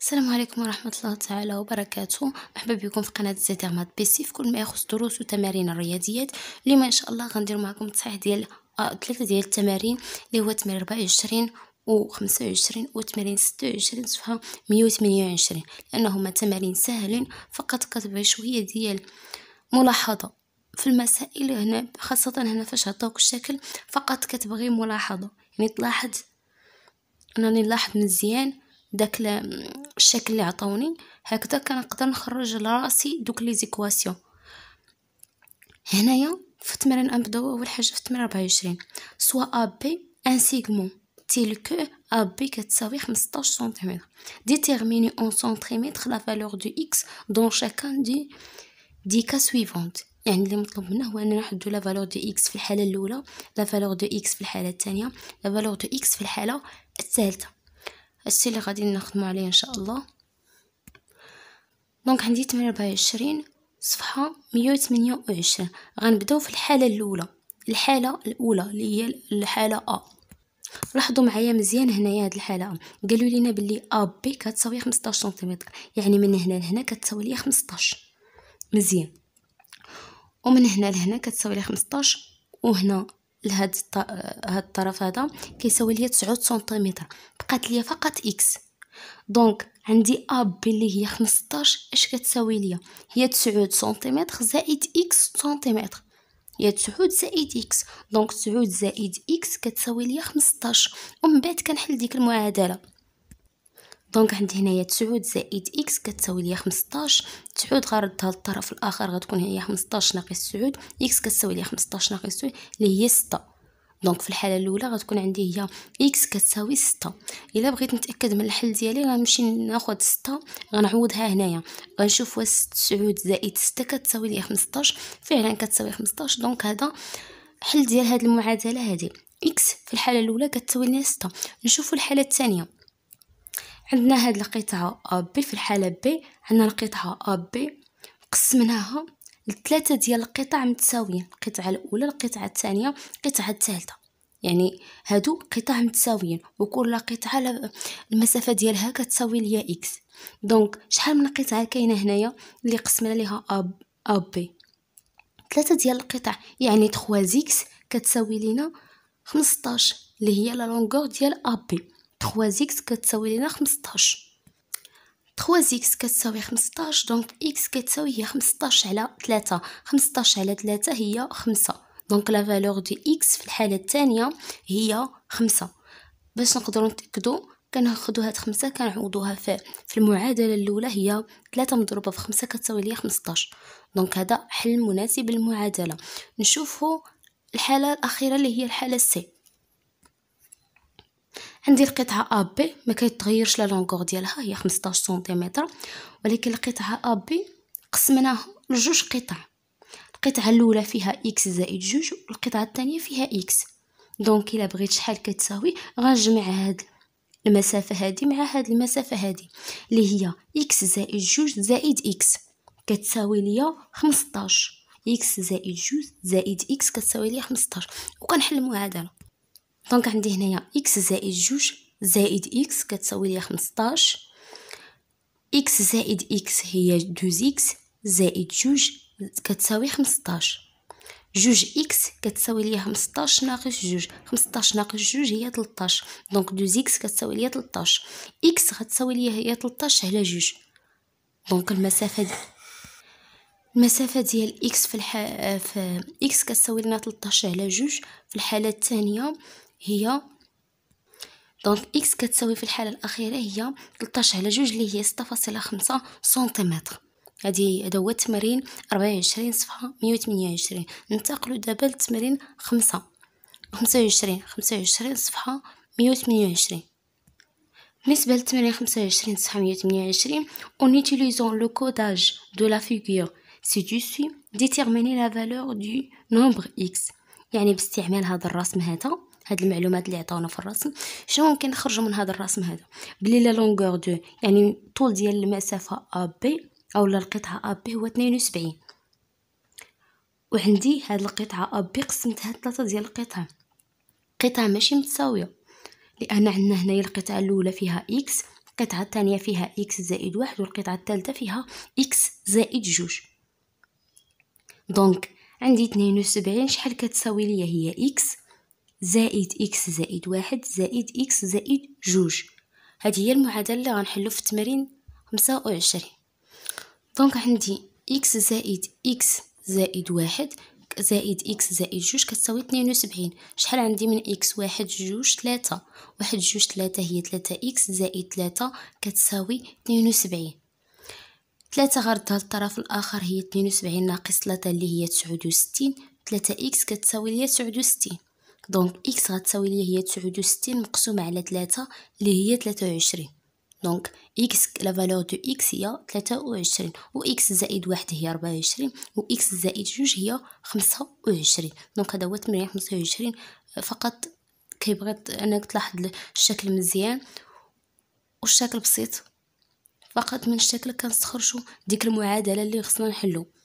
السلام عليكم ورحمة الله تعالى وبركاته مرحبا بكم في قناة زيتير مات بيسي في كل ما يخص دروس وتمارين الرياضيات اليوم ان شاء الله غندير معكم التصحيح ديال ثلاثة آه، ديال التمارين اللي هو تمرين 24 و 25 و 80 26 صفحة 128 لأنهما تمارين سهلين فقط كتبغي شوية ديال ملاحظة في المسائل هنا خاصة هنا فاش عطاوك الشكل فقط كتبغي ملاحظة يعني تلاحظ أنني نلاحظ مزيان داك الشكل اللي عطاوني هكذا كنقدر نخرج لراسي دوك لي زيكواسيون هنايا في التمرين نبداو اول حاجه في التمرين 24 سوا ا بي ان سيغمون تيل كو ا بي كتساوي 15 سنتيمتر ديتيرميني اون سنتيمتر لا فالور دو اكس دون شاكان دي دي كا سويفونت يعني اللي مطلوب منا هو اننا نحدو لا فالور دو اكس في الحاله الاولى لا فالور دو اكس في الحاله الثانيه لا فالور دو اكس في الحاله الثالثه السي اللي غادي نخدمو عليه ان شاء الله دونك عندي 28 صفحه 128 غنبداو في الحاله الاولى الحاله الاولى اللي هي الحاله ا لاحظوا معايا مزيان هنايا هاد الحاله قالوا لينا باللي ا بي كتساوي 15 سنتيمتر يعني من هنا لهنا كتساوي لي 15 مزيان ومن هنا لهنا كتساوي لي 15 وهنا لهاد هاد الطرف هذا كيساوي ليا 9 سنتيمتر بقات ليا فقط اكس دونك عندي اب اللي هي 15 اش كتساوي ليا هي 9 سنتيمتر زائد اكس سنتيمتر هي 9 زائد اكس دونك 9 زائد اكس كتساوي ليا 15 ومن بعد كنحل ديك المعادله دونك عندي هنايا 9 زائد اكس كتساوي ليا 15 9 غردها للطرف الاخر غتكون هي 15 ناقص 9 اكس كتساوي ليا 15 ناقص 9 اللي هي 6 دونك في الحاله الاولى غتكون عندي هي اكس كتساوي 6 الا بغيت نتاكد من الحل ديالي غنمشي ناخذ 6 غنعوضها هنايا غنشوف واش 9 زائد 6 كتساوي ليا 15 فعلا كتساوي 15 دونك هذا حل ديال هاد المعادله هذه اكس في الحاله الاولى كتساوي لنا 6 نشوفوا الحاله الثانيه عندنا هاد القطعة AB في الحالة B عندنا القطعة AB قسمناها لثلاثة ديال القطع متساويين القطعة الأولى القطعة الثانية القطعة الثالثة يعني هادو قطع متساويين وكل قطعة المسافة ديالها كتساوي ليا إكس دونك شحال من قطعة كاينة هنايا اللي قسمنا ليها أب أب بي ثلاثة ديال القطع يعني تخوا إكس كتساوي لينا خمسطاش اللي هي لا لونغور ديال أب بي 3 اكس كتساوي لينا 15 3 اكس كتساوي 15 دونك اكس كتساوي هي 15 على 3 15 على 3 هي 5 دونك لا فالور دي اكس في الحاله الثانيه هي 5 باش نقدروا نتاكدوا كناخذوا هاد 5 كنعوضوها في في المعادله الاولى هي 3 مضروبه في 5 كتساوي ليا 15 دونك هذا حل مناسب للمعادله نشوفوا الحاله الاخيره اللي هي الحاله سي عندي القطعه بي ما كيتغيرش لا لونغور ديالها هي 15 سنتيمتر ولكن القطعه بي قسمناها لجوج قطع القطعه الاولى فيها اكس زائد جوج والقطعه الثانيه فيها اكس دونك الا بغيت شحال كتساوي غنجمع هاد المسافه هادي مع هاد المسافه هادي اللي هي اكس زائد جوج زائد اكس كتساوي ليا 15 اكس زائد جوج زائد اكس كتساوي ليا 15 وكنحل المعادله دونك عندي هنايا اكس زائد جوج زائد اكس كتساوي ليا 15 اكس زائد اكس هي دوز اكس زائد جوج كتساوي 15 جوج اكس كتساوي ليا 15 ناقص جوج 15 ناقص جوج هي 13 دونك دوز اكس كتساوي ليا 13 اكس غتساوي ليا هي 13 على جوج دونك المسافه دي المسافه ديال اكس في, الح... في اكس كتساوي لنا 13 على جوج في الحاله الثانيه هي دونك اكس كتساوي في الحاله الاخيره هي 13 على 2 اللي هي 6.5 سنتيمتر هادي هذا هو التمرين 24 صفحه 128 ننتقلوا دابا للتمرين 5 25 25 صفحه 128 بالنسبه للتمرين 25 صفحه 128 اون يوتيليزون لو كوداج دو لا فيغور سي دو سي ديتيرميني لا فالور دو نومبر اكس يعني باستعمال هذا الرسم هذا هاد المعلومات اللي عطاونا في الرسم شنو ممكن نخرجوا من هذا الرسم هذا بلي لا لونغور دو يعني الطول ديال المسافه ا بي او القطعه ا بي هو 72 وعندي هاد القطعه ا بي قسمتها ثلاثه ديال القطع قطع ماشي متساويه لان عندنا هنايا القطعه الاولى فيها اكس القطعه الثانيه فيها اكس زائد واحد والقطعه الثالثه فيها اكس زائد جوج دونك عندي 72 شحال كتساوي ليا هي اكس زائد إكس زائد واحد زائد إكس زائد جوج هذه هي المعادلة اللي غنحلو في التمرين خمسة وعشرين دونك عندي إكس زائد إكس زائد واحد زائد إكس زائد جوج كتساوي اثنين وسبعين شحال عندي من إكس واحد جوج ثلاثة واحد جوج ثلاثة هي ثلاثة إكس زائد ثلاثة كتساوي اثنين وسبعين ثلاثة غردها للطرف الآخر هي اثنين وسبعين ناقص ثلاثة اللي هي تسعود وستين ثلاثة إكس كتساوي ليا تسعود وستين دونك اكس غتساوي ليا هي 69 مقسومه على 3 اللي هي 23 دونك اكس لا فالور دو اكس هي 23 و اكس زائد واحد هي 24 و اكس زائد جوج هي 25 دونك هذا هو التمرين 25 فقط كيبغي انك تلاحظ الشكل مزيان والشكل بسيط فقط من الشكل كنستخرجوا ديك المعادله اللي خصنا نحلو